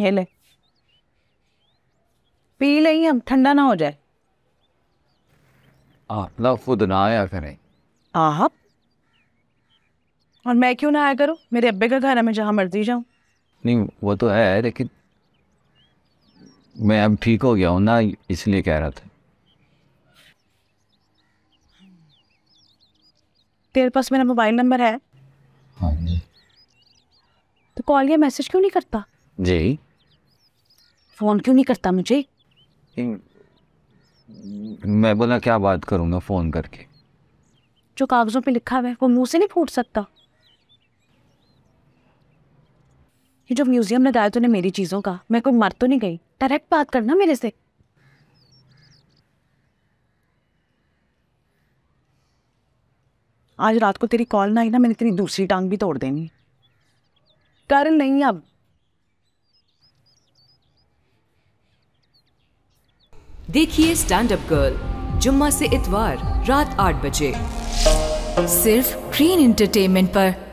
ये ले पी ले हम ठंडा ना हो जाए आप ना खुद ना आया करें आप और मैं क्यों ना आया करूं मेरे अब्बे का घर है मैं जहाँ मर्जी जाऊं नहीं वो तो है लेकिन मैं अब ठीक हो गया हूं ना इसलिए कह रहा था तेरे पास मेरा मोबाइल नंबर है हाँ जी तो कॉल या मैसेज क्यों नहीं करता जी फोन क्यों नहीं करता मुझे मैं बोला क्या बात करूंगा फोन करके जो कागजों पे लिखा हुआ है वो मुंह से नहीं फूट सकता ये जो म्यूजियम लगाया तूने मेरी चीजों का मैं कोई मर तो नहीं गई डायरेक्ट बात करना मेरे से आज रात को तेरी कॉल ना आई ना मैंने तेरी दूसरी टांग भी तोड़ देनी कर नहीं अब देखिए स्टैंड अप गर्ल जुम्मा से इतवार रात आठ बजे सिर्फ ग्रीन एंटरटेनमेंट पर